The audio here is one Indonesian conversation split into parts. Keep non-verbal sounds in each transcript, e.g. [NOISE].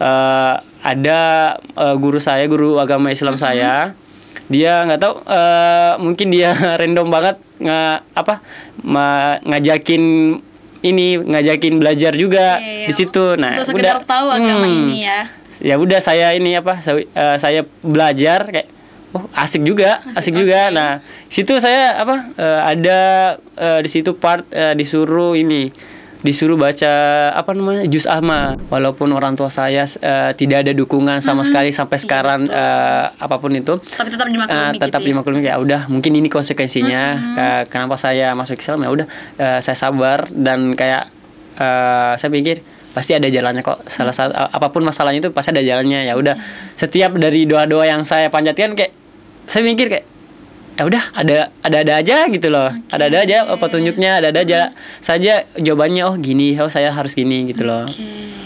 uh, ada uh, guru saya guru agama Islam mm -hmm. saya dia nggak tahu uh, mungkin dia [LAUGHS] random banget nge, apa ma, ngajakin ini ngajakin belajar juga yeah, yeah. di situ nah Untuk udah tahu agama hmm, ini ya ya udah saya ini apa saya, uh, saya belajar kayak oh asik juga asik, asik juga okay. Ya. nah situ saya apa uh, ada uh, di situ part uh, disuruh ini disuruh baca apa namanya Jus ahma walaupun orang tua saya uh, tidak ada dukungan sama mm -hmm. sekali sampai iya, sekarang iya, uh, apapun itu tapi tetap dimaklumi uh, tetap gitu ya? dimaklumi ya? udah mungkin ini konsekuensinya mm -hmm. uh, kenapa saya masuk Islam ya udah uh, saya sabar dan kayak uh, saya pikir pasti ada jalannya kok salah satu apapun masalahnya itu pasti ada jalannya ya udah setiap dari doa-doa yang saya panjatkan kayak saya mikir kayak ya udah ada ada ada aja gitu loh okay. ada ada aja petunjuknya ada ada aja saja jawabannya oh gini oh saya harus gini gitu okay. loh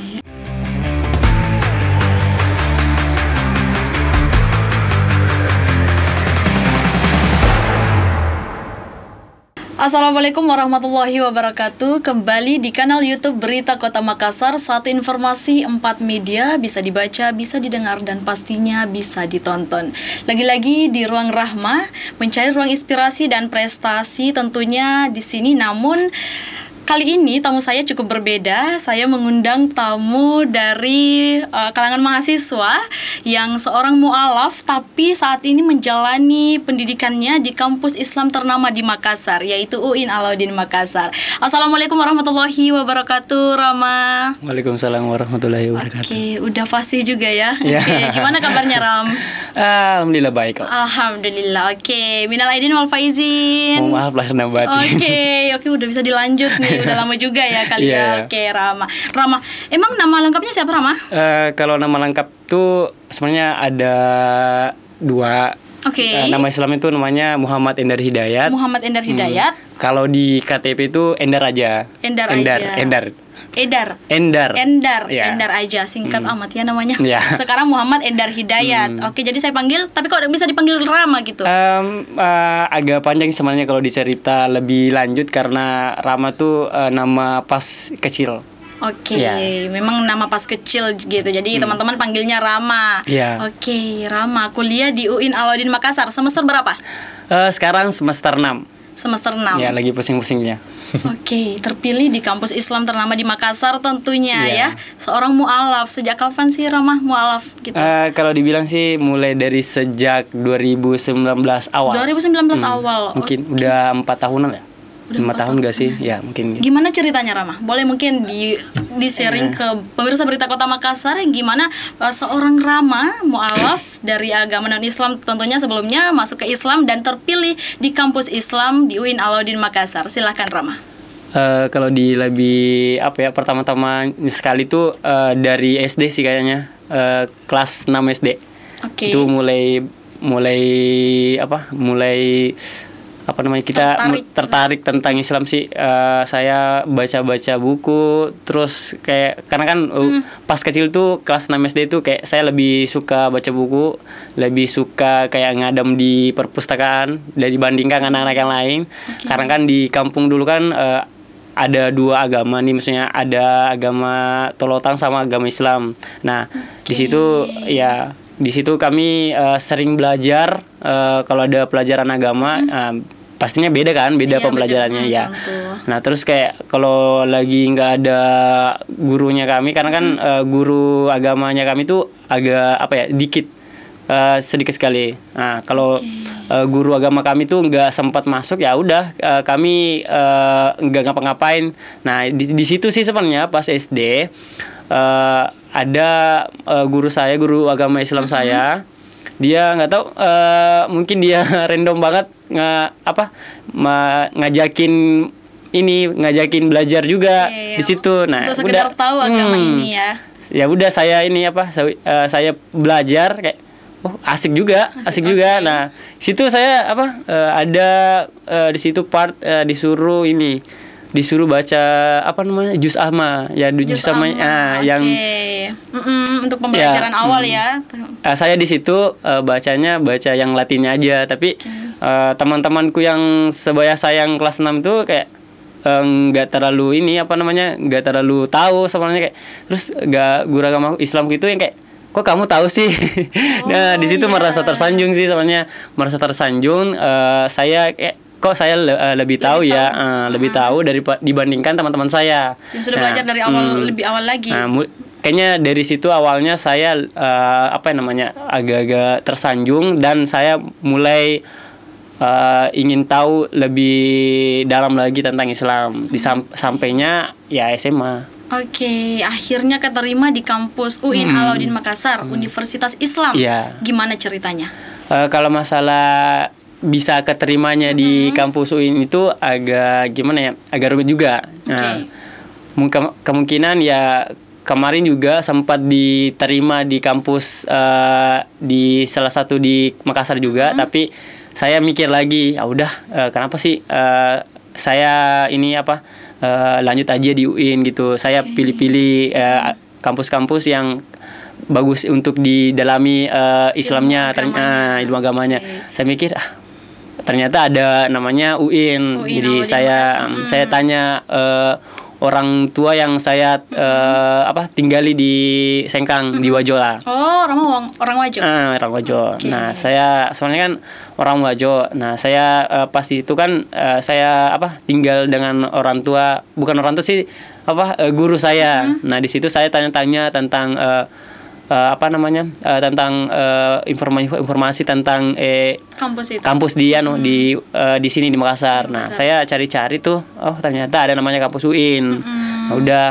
Assalamualaikum warahmatullahi wabarakatuh. Kembali di kanal YouTube Berita Kota Makassar, satu informasi empat media bisa dibaca, bisa didengar dan pastinya bisa ditonton. Lagi-lagi di ruang Rahma, mencari ruang inspirasi dan prestasi tentunya di sini namun Kali ini tamu saya cukup berbeda. Saya mengundang tamu dari uh, kalangan mahasiswa yang seorang mualaf tapi saat ini menjalani pendidikannya di kampus Islam ternama di Makassar yaitu UIN Alauddin Makassar. Assalamualaikum warahmatullahi wabarakatuh, Rama. Waalaikumsalam warahmatullahi wabarakatuh. Oke, udah fasih juga ya. [LAUGHS] Yeah. Oke, gimana kabarnya Ram? Alhamdulillah baik. Kok. Alhamdulillah. Oke, minal aidin wal faizin. Mohon maaf lahir dan batin. Oke, [LAUGHS] oke udah bisa dilanjut nih udah lama juga ya kali yeah. ya. Iya, iya. Oke, okay, Rama. Rama, emang nama lengkapnya siapa Rama? Uh, kalau nama lengkap tuh sebenarnya ada dua Oke. Okay. Uh, eh, nama Islam itu namanya Muhammad Endar Hidayat. Muhammad Endar hmm. Hidayat. Hmm. Kalau di KTP itu Endar aja. Endar, Endar aja. Endar. Edar. Endar. Endar. Yeah. Endar aja singkat hmm. amat ya namanya. Yeah. [LAUGHS] Sekarang Muhammad Endar Hidayat. Hmm. Oke, jadi saya panggil tapi kok bisa dipanggil Rama gitu? Um, uh, agak panjang sebenarnya kalau dicerita lebih lanjut karena Rama tuh uh, nama pas kecil. Oke, okay. Ya. yeah. memang nama pas kecil gitu. Jadi hmm. teman-teman panggilnya Rama. Yeah. Oke, okay, Rama. Kuliah di UIN Alauddin Makassar semester berapa? Uh, sekarang semester 6 semester 6. Ya, lagi pusing-pusingnya. [LAUGHS] Oke, okay, terpilih di kampus Islam ternama di Makassar tentunya yeah. ya. Seorang mualaf, sejak kapan sih Ramah mualaf gitu? Uh, kalau dibilang sih mulai dari sejak 2019 awal. 2019 hmm, awal. Mungkin okay. udah empat tahunan ya? lima tahun gak sih? Ya mungkin. Gitu. Gimana ceritanya Rama? Boleh mungkin di di sharing iya. ke pemirsa berita Kota Makassar gimana eh, seorang Rama mualaf dari agama non Islam tentunya sebelumnya masuk ke Islam dan terpilih di kampus Islam di UIN Alauddin Makassar. Silahkan Rama. Uh, kalau di lebih apa ya pertama-tama sekali tuh uh, dari SD sih kayaknya uh, kelas 6 SD okay. itu mulai mulai apa mulai apa namanya kita tertarik, tertarik tentang Islam sih uh, saya baca-baca buku terus kayak karena kan uh, hmm. pas kecil tuh kelas 6 SD itu kayak saya lebih suka baca buku lebih suka kayak ngadem di perpustakaan dari bandingkan hmm. anak-anak yang lain okay. karena kan di kampung dulu kan uh, ada dua agama nih maksudnya ada agama Tolotang sama agama Islam nah okay. di situ ya di situ kami uh, sering belajar uh, kalau ada pelajaran agama hmm. uh, pastinya beda kan beda iya, pembelajarannya beda nah, ya nah terus kayak kalau lagi nggak ada gurunya kami karena kan hmm. uh, guru agamanya kami tuh agak apa ya dikit uh, sedikit sekali nah kalau okay. uh, guru agama kami tuh nggak sempat masuk ya udah uh, kami nggak uh, ngapa-ngapain nah di, di situ sih sebenarnya pas SD uh, ada uh, guru saya guru agama Islam saya hmm. dia nggak tahu uh, mungkin dia [LAUGHS] random banget nggak apa ma, ngajakin ini ngajakin belajar juga yeah, yeah. di situ nah Untuk sekedar udah tahu agama hmm, ini ya ya udah saya ini apa saya, uh, saya belajar kayak oh asik juga asik, asik juga okay. nah situ saya apa uh, ada uh, di situ part uh, disuruh ini disuruh baca apa namanya jus ahma ya jus, jus ahma, ahma okay. yang mm -mm, untuk ya, pembelajaran ya, awal mm, ya uh, saya di situ uh, bacanya baca yang latinnya aja tapi okay. uh, eh, teman-temanku yang sebaya saya yang kelas 6 tuh kayak eh, nggak uh, terlalu ini apa namanya nggak terlalu tahu sebenarnya kayak terus nggak guru sama Islam gitu yang kayak kok kamu tahu sih oh, [LAUGHS] nah di oh, situ yeah. merasa tersanjung sih sebenarnya merasa tersanjung uh, saya kayak kok saya le uh, lebih tahu lebih ya, Uh, uh lebih lebih ah. tahu dari dibandingkan teman-teman saya. Yang sudah nah, belajar dari awal hmm, lebih awal lagi. Nah, kayaknya dari situ awalnya saya uh, apa namanya agak-agak tersanjung dan saya mulai uh, ingin tahu lebih dalam lagi tentang Islam. Di sam sampainya ya SMA. Oke, akhirnya keterima di kampus UIN hmm. Alauddin Makassar, hmm. Universitas Islam. Yeah. Gimana ceritanya? Uh, kalau masalah bisa keterimanya mm -hmm. di mm-hmm. kampus UIN itu agak gimana ya agak rumit juga nah okay. kemungkinan ya kemarin juga sempat diterima di kampus uh, di salah satu di Makassar juga mm -hmm. tapi saya mikir lagi ya udah uh, kenapa sih uh, saya ini apa uh, lanjut aja di UIN gitu saya pilih-pilih uh, kampus-kampus yang bagus untuk didalami uh, Islamnya ilmu agamanya, ter- ilmu agamanya. Okay. saya mikir ah ternyata ada namanya UIN, UIN jadi saya hmm. saya tanya uh, orang tua yang saya hmm. apa tinggali di Sengkang hmm. di Wajola. Oh, orang orang, orang Wajo. Uh, orang Wajo. Okay. Nah, saya soalnya kan orang Wajo. Nah, saya uh, pas itu kan uh, saya apa tinggal dengan orang tua, bukan orang tua sih apa uh, guru saya. Hmm. Nah, di situ saya tanya-tanya tentang uh, uh, apa namanya uh, tentang uh, eh, informasi informasi tentang eh, kampus itu. kampus dia no hmm. di uh, di sini di Makassar. Nah Makassar. saya cari-cari tuh oh ternyata ada namanya kampus UIN. Hmm. Nah, udah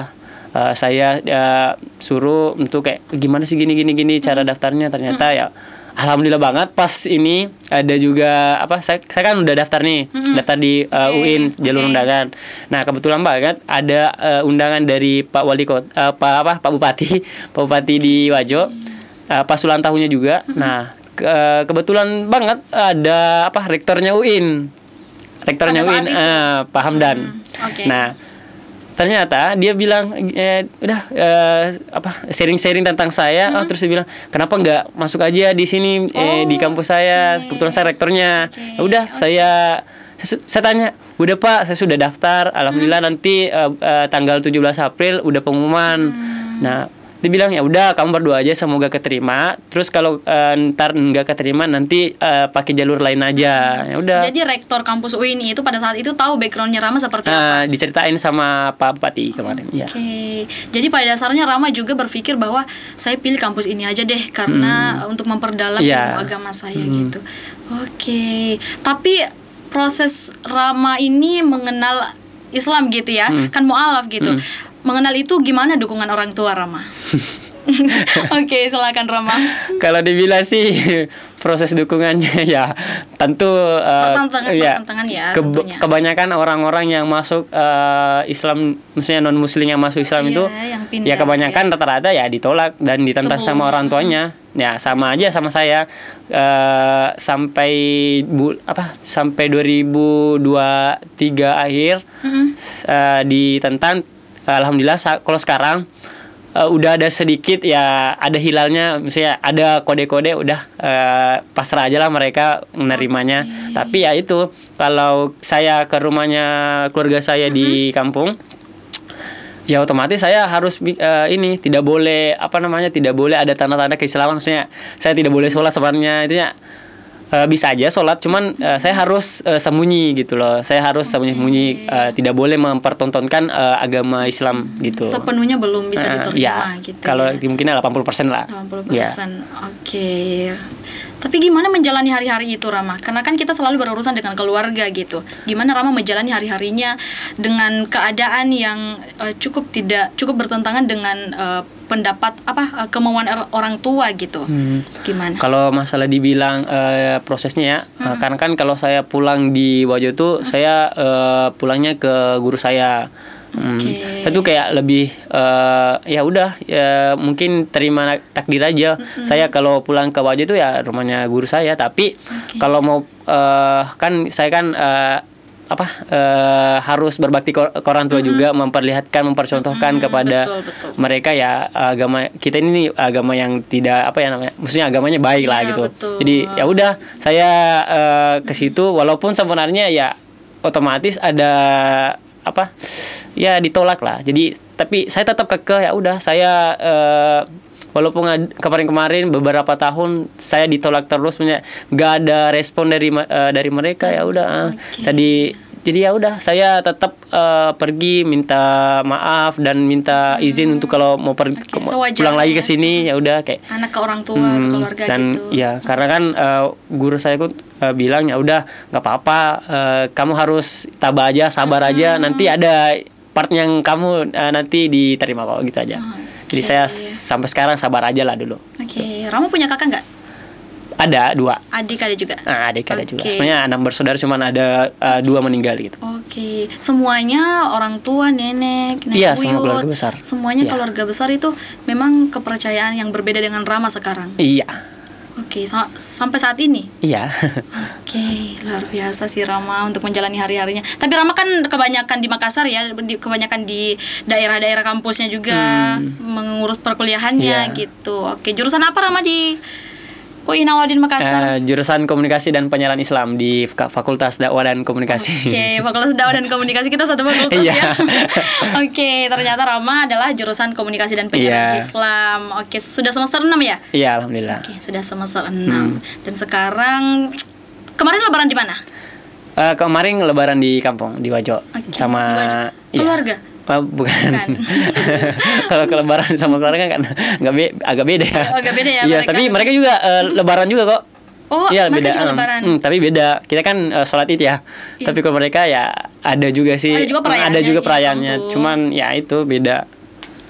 uh, saya uh, suruh untuk kayak gimana sih gini gini gini cara hmm. daftarnya ternyata hmm. ya Alhamdulillah banget pas ini ada juga apa saya, saya kan udah daftar nih hmm. daftar di uh, okay. UIN jalur okay. undangan. Nah kebetulan banget ada uh, undangan dari Pak Wali Kota uh, Pak apa Pak Bupati [LAUGHS] Pak Bupati di Wajo uh, pas ulang tahunnya juga. Hmm. Nah ke, uh, kebetulan banget ada apa rektornya UIN rektornya UIN uh, Pak Hamdan. Hmm. Okay. Nah ternyata dia bilang eh, udah eh, apa sharing-sharing tentang saya oh, hmm. oh terus dia bilang kenapa nggak masuk aja di sini eh, di oh, kampus saya okay. kebetulan saya rektornya okay. nah, udah okay. saya saya, saya tanya udah pak saya sudah daftar alhamdulillah hmm. nanti uh, uh, tanggal 17 April udah pengumuman hmm. nah dibilang ya udah kamu berdua aja semoga keterima terus kalau uh, ntar nggak keterima nanti uh, pakai jalur lain aja hmm. ya udah jadi rektor kampus UIN itu pada saat itu tahu backgroundnya Rama seperti uh, apa diceritain sama Pak Bupati kemarin ya oke okay. jadi pada dasarnya Rama juga berpikir bahwa saya pilih kampus ini aja deh karena hmm. untuk memperdalam yeah. agama saya hmm. gitu oke okay. tapi proses Rama ini mengenal Islam gitu ya hmm. kan mualaf gitu hmm mengenal itu gimana dukungan orang tua Rama? [LAUGHS] Oke, okay, silakan Rama. Kalau dibilang sih [LAUGHS] proses dukungannya [LAUGHS] ya tentu uh, pertentangan, ya, ya keb tentunya. kebanyakan orang-orang yang masuk uh, Islam misalnya non muslim yang masuk Islam yeah, itu iya, pindah, ya kebanyakan ya. rata-rata ya. ya ditolak dan ditentang Sebelum, sama orang tuanya. Ya sama aja sama saya uh, sampai bu apa sampai 2023 akhir mm -hmm. uh, ditentang alhamdulillah kalau sekarang uh, udah ada sedikit ya ada hilalnya misalnya ada kode-kode udah uh, pasrah aja lah mereka menerimanya okay. tapi ya itu kalau saya ke rumahnya keluarga saya mm -hmm. di mm-hmm. kampung ya otomatis saya harus uh, ini tidak boleh apa namanya tidak boleh ada tanda-tanda keislaman maksudnya saya tidak boleh sholat sebenarnya itu ya uh, bisa aja sholat cuman uh, saya harus uh, sembunyi gitu loh saya harus okay. sembunyi-sembunyi uh, tidak boleh mempertontonkan uh, agama Islam gitu sepenuhnya belum bisa diterima uh, ya, gitu kalau ya. mungkin 80 persen lah 80 ya. persen ya. oke okay. Tapi gimana menjalani hari-hari itu Rama? Karena kan kita selalu berurusan dengan keluarga gitu. Gimana Rama menjalani hari-harinya dengan keadaan yang uh, cukup tidak cukup bertentangan dengan uh, pendapat apa eh, kemauan er, orang tua gitu. Hmm. Gimana? Kalau masalah dibilang uh, prosesnya ya, hmm. karena kan kalau saya pulang di Wajo itu hmm. saya uh, pulangnya ke guru saya Hmm. Okay. Itu kayak lebih uh, ya udah ya mungkin terima takdir aja. Mm-hmm. Saya kalau pulang ke Wajo itu ya rumahnya guru saya, tapi okay. kalau mau uh, kan saya kan uh, apa e, harus berbakti ke orang tua mm-hmm. juga memperlihatkan mempercontohkan mm-hmm, kepada betul, betul. mereka ya agama kita ini agama yang tidak apa ya namanya maksudnya agamanya baik lah ya, gitu betul. jadi ya udah saya e, ke situ walaupun sebenarnya ya otomatis ada apa ya ditolak lah jadi tapi saya tetap kekeh ya udah saya uh, walaupun kemarin-kemarin beberapa tahun saya ditolak terus punya gak ada respon dari uh, dari mereka ya udah ah. okay. jadi jadi ya udah saya tetap uh, pergi minta maaf dan minta izin hmm. untuk kalau mau pergi okay, so pulang lagi ke ya. sini ya udah kayak anak ke orang tua hmm, keluarga dan gitu. ya karena kan uh, guru saya pun uh, bilang ya udah nggak apa-apa uh, kamu harus tabah aja sabar hmm. aja nanti ada part yang kamu uh, nanti diterima kok gitu aja okay. Ah, jadi saya sampai sekarang sabar aja lah dulu oke okay. kamu punya kakak nggak ada dua adik ada juga nah, adik ada okay. juga sebenarnya enam bersaudara cuman ada uh, okay. dua meninggal gitu oke okay. semuanya orang tua nenek nenek iya, semua keluarga besar semuanya iya. keluarga besar itu memang kepercayaan yang berbeda dengan Rama sekarang iya Oke, sa sampai saat ini? Iya. Oke, luar biasa sih Rama untuk menjalani hari-harinya. Tapi Rama kan kebanyakan di Makassar ya, di, kebanyakan di daerah-daerah kampusnya juga hmm. mengurus perkuliahannya yeah. gitu. Oke, jurusan apa Rama di UI Nawadin Makassar. Uh, jurusan Komunikasi dan Penyiaran Islam di Fakultas Dakwah dan Komunikasi. Oke, okay, Fakultas Dakwah dan Komunikasi kita satu fakultas iya. ya. [LAUGHS] Oke, okay, ternyata Rama adalah jurusan Komunikasi dan Penyiaran yeah. Islam. Oke, okay, sudah semester 6 ya? Iya, yeah, alhamdulillah. Oke, okay, sudah semester 6. Hmm. Dan sekarang kemarin lebaran di mana? Uh, kemarin lebaran di kampung di Wajo okay, sama Wajo. Iya. keluarga. Yeah. Ah, bukan. [LAUGHS] kalau ke lebaran sama keluarga kan nggak be agak beda Oh, agak beda ya. Iya, tapi mereka juga uh, lebaran juga kok. Oh, iya beda. juga eh, lebaran. Hmm, tapi beda. Kita kan uh, sholat Id ya. Yeah. Tapi kalau mereka ya ada juga sih. ada juga hmm, perayaannya. Ada juga gitu. perayaannya. Ya, Cuman ya itu beda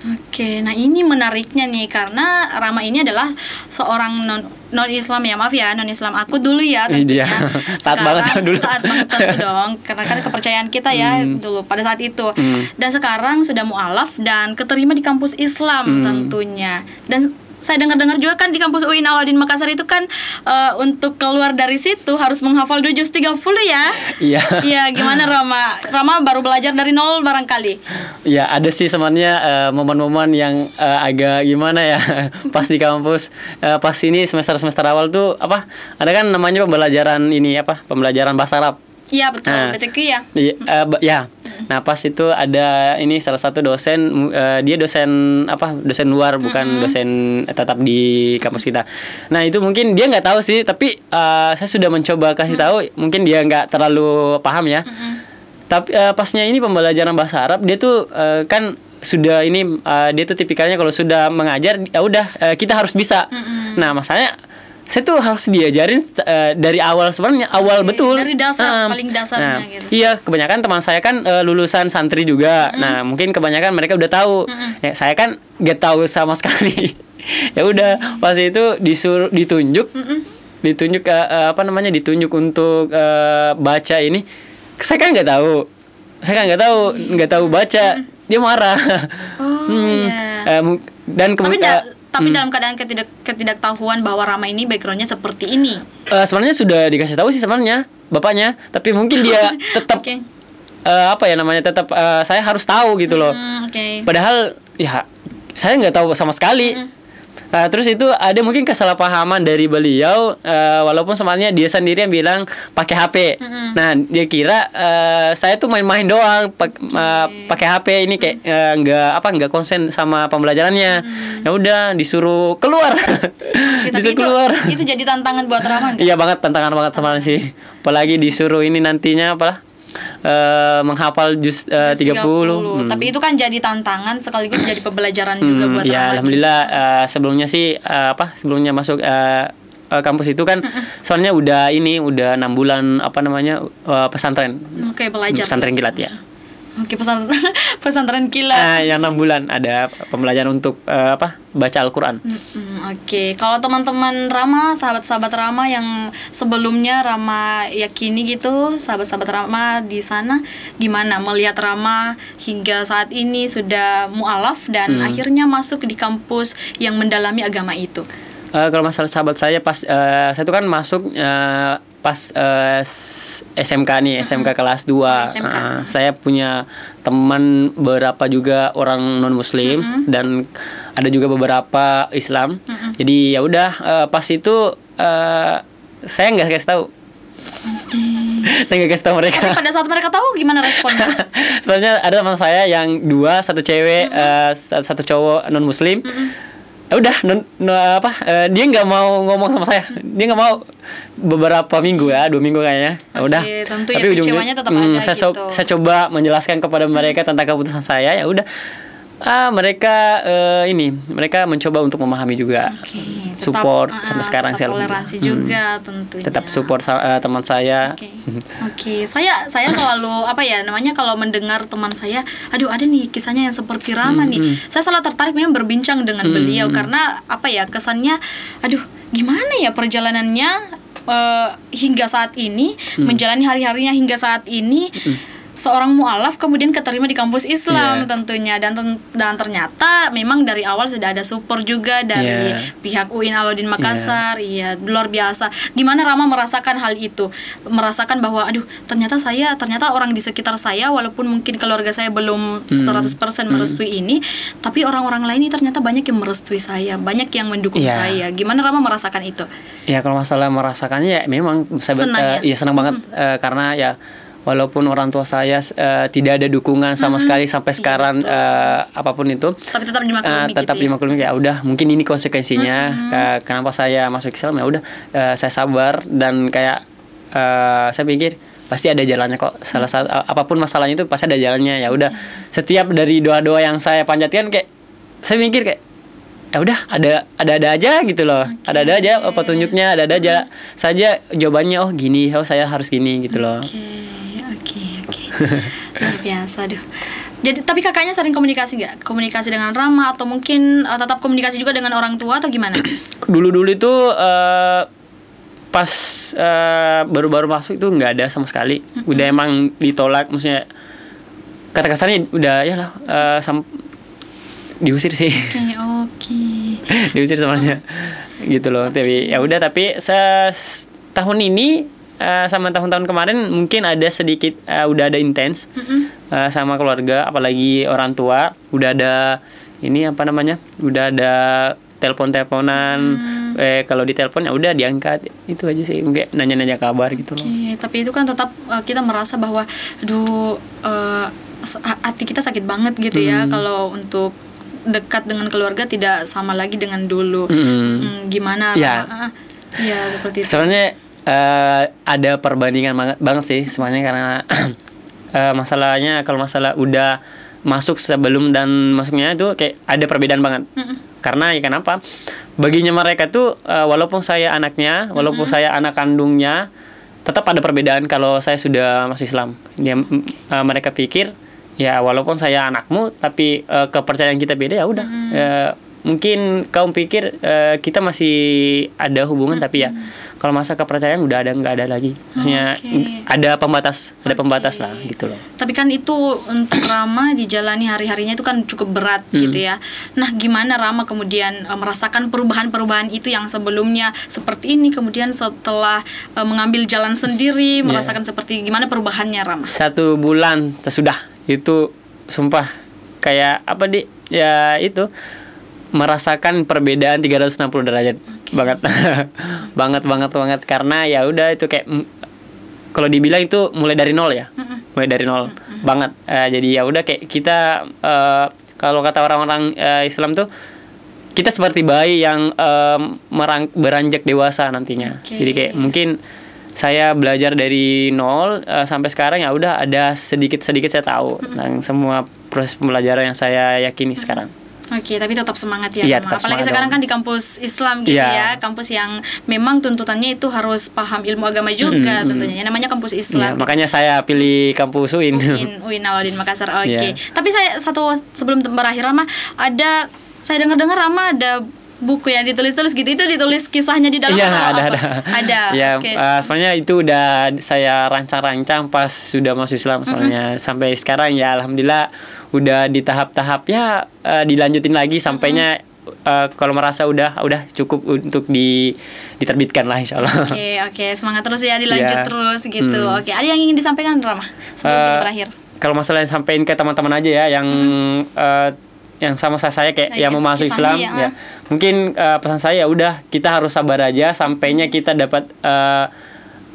Oke, nah ini menariknya nih karena Rama ini adalah seorang non non Islam ya maaf ya non Islam aku dulu ya tentunya. Iya. [LAUGHS] Saat sekarang, banget dulu. Saat banget tentu dong karena kan kepercayaan kita ya hmm. dulu pada saat itu hmm. dan sekarang sudah mualaf dan keterima di kampus Islam hmm. tentunya dan saya dengar-dengar juga kan di kampus UIN Aladin Makassar itu kan uh, untuk keluar dari situ harus menghafal dua juz puluh ya. Iya. Iya, gimana Rama? Rama baru belajar dari nol barangkali. Iya, ada sih semuanya uh, eh, momen-momen yang uh, agak gimana ya [LAUGHS] pas di kampus uh, pas ini semester-semester awal tuh apa? Ada kan namanya pembelajaran ini apa? Pembelajaran bahasa Arab. Iya betul, nah, BTQ ya. Iya, uh, ya. Nah pas itu ada ini salah satu dosen uh, dia dosen apa dosen luar bukan mm -hmm. dosen eh, tetap di kampus kita. Nah itu mungkin dia nggak tahu sih tapi uh, saya sudah mencoba kasih mm -hmm. tahu mungkin dia nggak terlalu paham ya. Mm -hmm. Tapi uh, pasnya ini pembelajaran bahasa Arab dia tuh uh, kan sudah ini uh, dia tuh tipikalnya kalau sudah mengajar ya udah uh, kita harus bisa. Mm -hmm. Nah masalahnya saya tuh harus diajarin uh, dari awal sebenarnya awal Oke, betul dari dasar uh, paling dasarnya nah, gitu iya kebanyakan teman saya kan uh, lulusan santri juga mm. nah mungkin kebanyakan mereka udah tahu mm ya saya kan gak tahu sama [LAUGHS] sekali ya udah pas itu disuruh ditunjuk mm ditunjuk uh, uh, apa namanya ditunjuk untuk uh, baca ini saya kan gak tahu saya kan gak tahu iya. gak tahu baca mm dia marah oh, [LAUGHS] hmm, yeah. Iya. uh, dan kemudian tapi hmm. dalam keadaan ketidak ketidaktahuan bahwa Rama ini backgroundnya seperti ini. Uh, sebenarnya sudah dikasih tahu sih sebenarnya bapaknya, tapi mungkin dia [LAUGHS] tetap okay. uh, eh, apa ya namanya tetap uh, saya harus tahu gitu loh. Hmm, okay. Padahal ya saya nggak tahu sama sekali. Hmm Nah, terus itu ada mungkin kesalahpahaman dari beliau uh, walaupun sebenarnya dia sendiri yang bilang pakai HP. Mm-hmm. Nah, dia kira uh, saya tuh main-main doang okay. uh, HP ini kayak uh, apa enggak konsen sama pembelajarannya. mm Ya udah disuruh keluar. Ya, [LAUGHS] disuruh itu, keluar. Itu jadi tantangan buat Rahman. Kan? Iya banget tantangan banget sama sih. Apalagi disuruh ini nantinya apalah uh, menghafal juz uh, 30. 30. Hmm. Tapi itu kan jadi tantangan sekaligus jadi pembelajaran hmm, juga buat Ya, alhamdulillah uh, sebelumnya sih uh, apa? Sebelumnya masuk uh, kampus itu kan soalnya udah ini udah enam bulan apa namanya uh, pesantren. Oke, okay, Pesantren kilat ya. Oke pesantren [LAUGHS] pesantren kilat. Nah, yang enam bulan ada pembelajaran untuk uh, apa baca Al-Quran. Mm -hmm, Oke, okay. kalau teman-teman Rama, sahabat-sahabat Rama yang sebelumnya Rama yakini gitu, sahabat-sahabat Rama di sana gimana melihat Rama hingga saat ini sudah mualaf dan hmm. akhirnya masuk di kampus yang mendalami agama itu? uh, kalau masalah sahabat saya pas uh, saya tuh kan masuk uh, pas uh, SMK nih SMK kelas 2 Uh, ah, saya punya teman beberapa juga orang non muslim mm -hmm. dan ada juga beberapa Islam mm -hmm. jadi ya udah uh, pas itu uh, saya nggak kasih tahu [LAUGHS] saya nggak kasih tahu mereka Tapi pada saat mereka tahu gimana responnya [LAUGHS] sebenarnya ada teman saya yang dua satu cewek mm -hmm. uh, satu cowok non muslim mm -hmm Ya udah non, no, apa uh, dia nggak mau ngomong sama saya dia nggak mau beberapa minggu ya dua minggu kayaknya ya udah ya, tapi ujungnya ujung-ujungnya tetap mm, ada saya, gitu. so, saya coba menjelaskan kepada mereka hmm. tentang keputusan saya ya udah Ah, mereka uh, ini mereka mencoba untuk memahami juga. Okay. support uh, sampai sekarang saya toleransi hmm. juga tentunya. Tetap support uh, teman saya. Oke. Okay. okay. Saya saya selalu apa ya namanya kalau mendengar teman saya, aduh ada nih kisahnya yang seperti Rama hmm, nih. Hmm. Saya selalu tertarik memang berbincang dengan hmm, beliau hmm. karena apa ya kesannya aduh gimana ya perjalanannya uh, hingga saat ini, hmm. menjalani hari-harinya hingga saat ini. Hmm seorang mualaf kemudian keterima di kampus Islam yeah. tentunya dan dan ternyata memang dari awal sudah ada support juga dari yeah. pihak UIN Alauddin iya. Makassar iya yeah. iya luar biasa gimana Rama merasakan hal itu merasakan bahwa aduh ternyata saya ternyata orang di sekitar saya walaupun mungkin keluarga saya belum hmm. seratus 100% hmm. merestui hmm. ini tapi orang-orang lain ini ternyata banyak yang merestui saya banyak yang mendukung yeah. saya gimana Rama merasakan itu ya kalau masalah merasakannya ya memang saya senang, uh, ya? ya senang banget uh, karena ya walaupun orang tua saya uh, tidak ada dukungan sama hmm, sekali sampai iya, sekarang iya, uh, apapun itu tapi tetap dimaklumi uh, tetap gitu dimaklumi ya. udah mungkin ini konsekuensinya hmm. uh, kenapa saya masuk Islam ya udah uh, saya sabar dan kayak uh, saya pikir pasti ada jalannya kok salah satu apapun masalahnya itu pasti ada jalannya ya udah setiap dari doa-doa yang saya panjatkan kayak saya mikir kayak ya udah ada ada ada aja gitu loh okay. ada ada aja petunjuknya ada ada aja saja jawabannya oh gini oh saya harus gini gitu okay. loh [LAUGHS] luar biasa aduh jadi tapi kakaknya sering komunikasi nggak komunikasi dengan Rama atau mungkin uh, tetap komunikasi juga dengan orang tua atau gimana [CLEARS THROAT] dulu dulu itu uh, pas eh, baru-baru uh, masuk itu nggak ada sama sekali mm -hmm. udah emang ditolak maksudnya kata kasarnya udah ya lah uh, diusir sih oke okay, [LAUGHS] okay. diusir semuanya oh. gitu loh okay. tapi ya udah tapi ses- tahun ini Eh, sama tahun-tahun kemarin mungkin ada sedikit uh, udah ada intens mm -hmm. uh, sama keluarga apalagi orang tua udah ada ini apa namanya udah ada telepon-teleponan hmm. eh kalau ditelepon ya udah diangkat itu aja sih mungkin nanya-nanya kabar gitu loh. tapi itu kan tetap uh, kita merasa bahwa aduh uh, hati kita sakit banget gitu ya hmm. ya kalau untuk dekat dengan keluarga tidak sama lagi dengan dulu. Hmm. Hmm, gimana? Ya. Uh, ya seperti itu. Soalnya uh, ada perbandingan banget banget sih semuanya karena uh, [CLEARS THROAT] masalahnya kalau masalah udah masuk sebelum dan masuknya itu kayak ada perbedaan banget. Mm -mm. Karena ya kenapa? Baginya mereka tuh uh, walaupun saya anaknya, walaupun mm -hmm. saya anak kandungnya, tetap ada perbedaan kalau saya sudah masuk Islam. Dia uh, mereka pikir ya walaupun saya anakmu tapi uh, kepercayaan kita beda ya udah. Mm -hmm. uh, mungkin kaum pikir uh, kita masih ada hubungan mm -hmm. tapi ya kalau masa kepercayaan udah ada nggak ada lagi maksudnya okay. ada pembatas ada pembatas lah gitu loh tapi kan itu untuk Rama dijalani hari harinya itu kan cukup berat hmm. gitu ya nah gimana Rama kemudian e, merasakan perubahan-perubahan itu yang sebelumnya seperti ini kemudian setelah e, mengambil jalan sendiri yeah. merasakan seperti gimana perubahannya Rama satu bulan sesudah itu sumpah kayak apa di ya itu merasakan perbedaan 360 derajat banget [LAUGHS] banget banget banget karena ya udah itu kayak kalau dibilang itu mulai dari nol ya mulai dari nol banget uh, jadi ya udah kayak kita uh, kalau kata orang-orang uh, Islam tuh kita seperti bayi yang um, merang, beranjak dewasa nantinya okay. jadi kayak mungkin saya belajar dari nol uh, sampai sekarang ya udah ada sedikit sedikit saya tahu tentang semua proses pembelajaran yang saya yakini sekarang Oke, tapi tetap semangat ya. ya tetap Apalagi semangat sekarang dong. kan di kampus Islam gitu ya. ya, kampus yang memang tuntutannya itu harus paham ilmu agama juga hmm, tentunya. Yang namanya kampus iya, Islam. Ya, makanya saya pilih kampus UIN. UIN, UIN Makassar. Oke. Okay. Ya. Tapi saya satu sebelum berakhir Rama ada saya dengar-dengar Rama ada buku yang ditulis-tulis gitu itu ditulis kisahnya di dalam iya ada, ada ada [LAUGHS] ya okay. uh, eh, sebenarnya itu udah saya rancang-rancang pas sudah masuk Islam soalnya mm -hmm. sampai sekarang ya alhamdulillah udah di tahap-tahap ya uh, eh, dilanjutin lagi sampainya mm -hmm. Uh, kalau merasa udah udah cukup untuk di diterbitkan lah insya Allah. Oke okay, [LAUGHS] oke okay. semangat terus ya dilanjut yeah. terus gitu. Hmm. Oke okay. ada yang ingin disampaikan drama sebelum uh, kita berakhir. Kalau masalah yang sampaikan ke teman-teman aja ya yang -hmm. uh, yang sama saya kayak nah, yang mau masuk Islam ya. ya. Mungkin uh, pesan saya ya udah kita harus sabar aja sampainya kita dapat uh,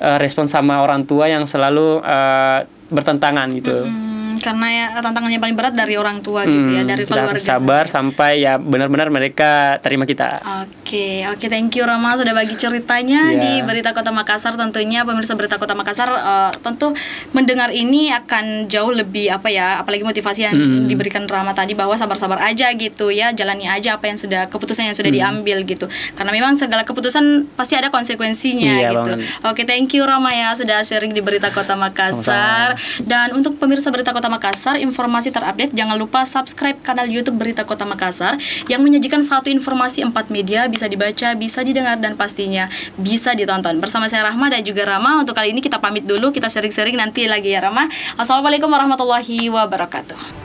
uh, respon sama orang tua yang selalu uh, bertentangan gitu. Mm -hmm karena ya tantangannya paling berat dari orang tua hmm, gitu ya hmm, dari keluarga sabar sendiri. sampai ya benar-benar mereka terima kita oke okay, oke okay, thank you Rama sudah bagi ceritanya yeah. di berita kota Makassar tentunya pemirsa berita kota Makassar uh, tentu mendengar ini akan jauh lebih apa ya apalagi motivasi yang hmm. diberikan Rama tadi bahwa sabar-sabar aja gitu ya jalani aja apa yang sudah keputusan yang sudah hmm. diambil gitu karena memang segala keputusan pasti ada konsekuensinya yeah, gitu oke okay, thank you Rama ya sudah sharing di berita kota Makassar Sama -sama. dan untuk pemirsa berita kota Kota Makassar, informasi terupdate. Jangan lupa subscribe kanal YouTube Berita Kota Makassar yang menyajikan satu informasi empat media bisa dibaca, bisa didengar dan pastinya bisa ditonton. Bersama saya Rahma dan juga Rama untuk kali ini kita pamit dulu, kita sering-sering nanti lagi ya Rama. Assalamualaikum warahmatullahi wabarakatuh.